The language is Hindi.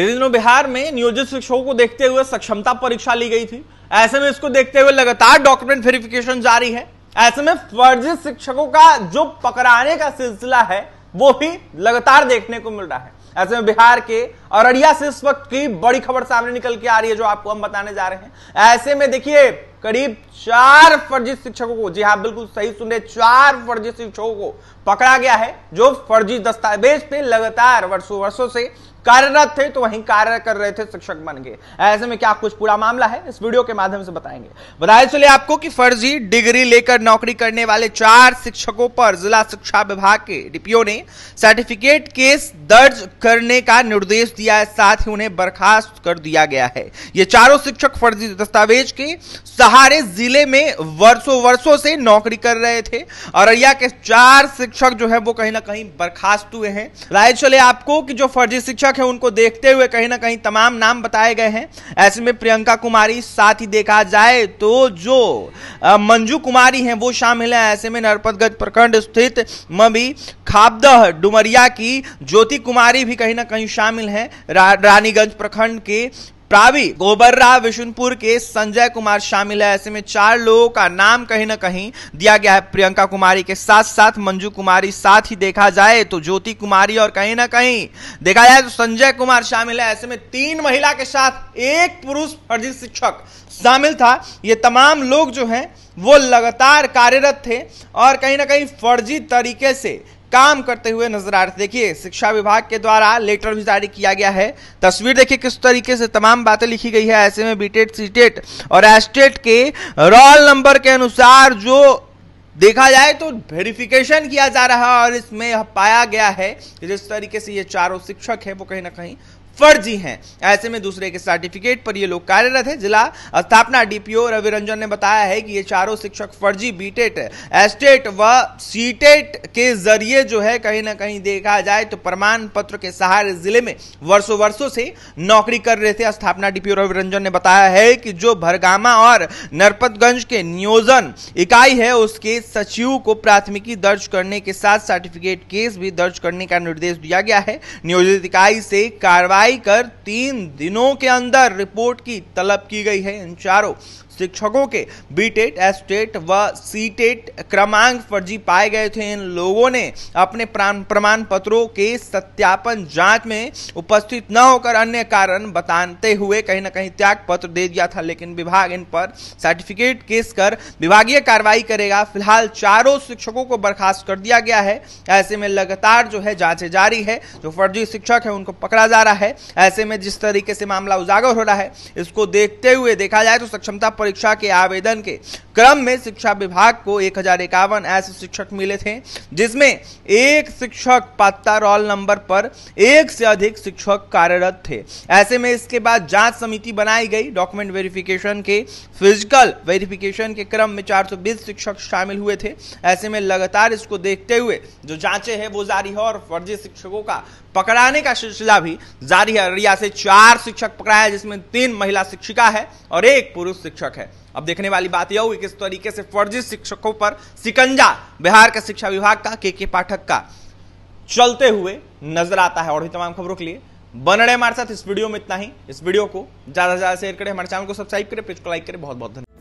दिनों बिहार में नियोजित शिक्षकों को देखते हुए सक्षमता परीक्षा ली गई थी ऐसे में इसको देखते हुए लगातार डॉक्यूमेंट वेरिफिकेशन जारी है ऐसे में फर्जी शिक्षकों का जो पकड़ाने का सिलसिला है वो भी लगातार देखने को मिल रहा है ऐसे में बिहार के अररिया से इस वक्त की बड़ी खबर सामने निकल के आ रही है जो आपको हम बताने जा रहे हैं ऐसे में देखिए करीब चार फर्जी शिक्षकों को जी हाँ बिल्कुल सही सुन रहे चार फर्जी शिक्षकों को पकड़ा गया है जो फर्जी दस्तावेज पे लगातार वर्षों वर्षों से कार्यरत थे तो वहीं कार्य कर रहे थे शिक्षक बन गए ऐसे में क्या कुछ पूरा मामला है इस वीडियो के माध्यम से बताएंगे बताए चले आपको कि फर्जी डिग्री लेकर नौकरी करने वाले चार शिक्षकों पर जिला शिक्षा विभाग के डीपीओ ने सर्टिफिकेट केस दर्ज करने का निर्देश दिया है साथ ही उन्हें बर्खास्त कर दिया गया है ये चारों शिक्षक फर्जी दस्तावेज के सहायता सहारे जिले में वर्षों वर्षों से नौकरी कर रहे थे अररिया के चार शिक्षक जो है वो कहीं ना कहीं बर्खास्त हुए हैं राय चले आपको कि जो फर्जी शिक्षक है उनको देखते हुए कहीं ना कहीं तमाम नाम बताए गए हैं ऐसे में प्रियंका कुमारी साथ ही देखा जाए तो जो मंजू कुमारी हैं वो शामिल है ऐसे में नरपतगंज प्रखंड स्थित मबी खाबदह डुमरिया की ज्योति कुमारी भी कहीं ना कहीं शामिल हैं रा, रानीगंज प्रखंड के प्रावी गोबर्रा विशुनपुर के संजय कुमार शामिल है ऐसे में चार लोगों का नाम कहीं ना कहीं दिया गया है प्रियंका कुमारी के साथ साथ मंजू कुमारी साथ ही देखा जाए तो ज्योति कुमारी और कहीं ना कहीं देखा जाए तो संजय कुमार शामिल है ऐसे में तीन महिला के साथ एक पुरुष फर्जी शिक्षक शामिल था ये तमाम लोग जो हैं वो लगातार कार्यरत थे और कहीं ना कहीं फर्जी तरीके से काम करते हुए नजर आ रहे थे देखिए शिक्षा विभाग के द्वारा लेटर भी जारी किया गया है तस्वीर देखिए किस तरीके से तमाम बातें लिखी गई है ऐसे में बीटेट सीटेट e e और एस्टेट e के रोल नंबर के अनुसार जो देखा जाए तो वेरिफिकेशन किया जा रहा है और इसमें पाया गया है कि जिस तरीके से ये चारों शिक्षक है वो कहीं ना कहीं फर्जी हैं ऐसे में दूसरे के सर्टिफिकेट पर ये लोग कार्यरत हैं जिला स्थापना डीपीओ रवि रंजन ने बताया है कि ये चारों शिक्षक फर्जी बीटेट एस्टेट e e व सीटेट e के जरिए जो है कहीं ना कहीं देखा जाए तो प्रमाण पत्र के सहारे जिले में वर्षों वर्षों से नौकरी कर रहे थे स्थापना डीपीओ रवि रंजन ने बताया है कि जो भरगामा और नरपतगंज के नियोजन इकाई है उसके सचिव को प्राथमिकी दर्ज करने के साथ सर्टिफिकेट केस भी दर्ज करने का निर्देश दिया गया है नियोजित इकाई से कार्रवाई कर तीन दिनों के अंदर रिपोर्ट की तलब की गई है इन चारों शिक्षकों के बीटेट एस्टेट व सीटेट क्रमांक फर्जी पाए गए थे इन लोगों ने अपने प्रमाण पत्रों के सत्यापन जांच में उपस्थित न होकर अन्य कारण बताते हुए कहीं ना कहीं त्याग पत्र दे दिया था लेकिन विभाग इन पर सर्टिफिकेट केस कर विभागीय कार्रवाई करेगा फिलहाल चारों शिक्षकों को बर्खास्त कर दिया गया है ऐसे में लगातार जो है जांचें जारी है जो फर्जी शिक्षक है उनको पकड़ा जा रहा है ऐसे में जिस तरीके से मामला उजागर हो रहा है इसको देखते हुए देखा जाए तो सक्षमता परीक्षा के आवेदन के क्रम में शिक्षा विभाग को एक ऐसे शिक्षक मिले थे जिसमें एक शिक्षक पत्ता रोल नंबर पर एक से अधिक शिक्षक कार्यरत थे ऐसे में इसके बाद जांच समिति बनाई गई डॉक्यूमेंट वेरिफिकेशन के फिजिकल वेरिफिकेशन के क्रम में 420 शिक्षक शामिल हुए थे ऐसे में लगातार इसको देखते हुए जो जांचे हैं वो जारी है और फर्जी शिक्षकों का पकड़ाने का सिलसिला भी जारी है अररिया से चार शिक्षक पकड़ाया जिसमें तीन महिला शिक्षिका है और एक पुरुष शिक्षक है अब देखने वाली बात यह हुई किस तरीके से फर्जी शिक्षकों पर सिकंजा बिहार के शिक्षा विभाग का के के पाठक का चलते हुए नजर आता है और भी तमाम खबरों के लिए बन रहे हमारे साथ इस वीडियो में इतना ही इस वीडियो को ज़्यादा से ज़्यादा शेयर करें हमारे चैनल को सब्सक्राइब करें पेज को लाइक करें बहुत बहुत धन्यवाद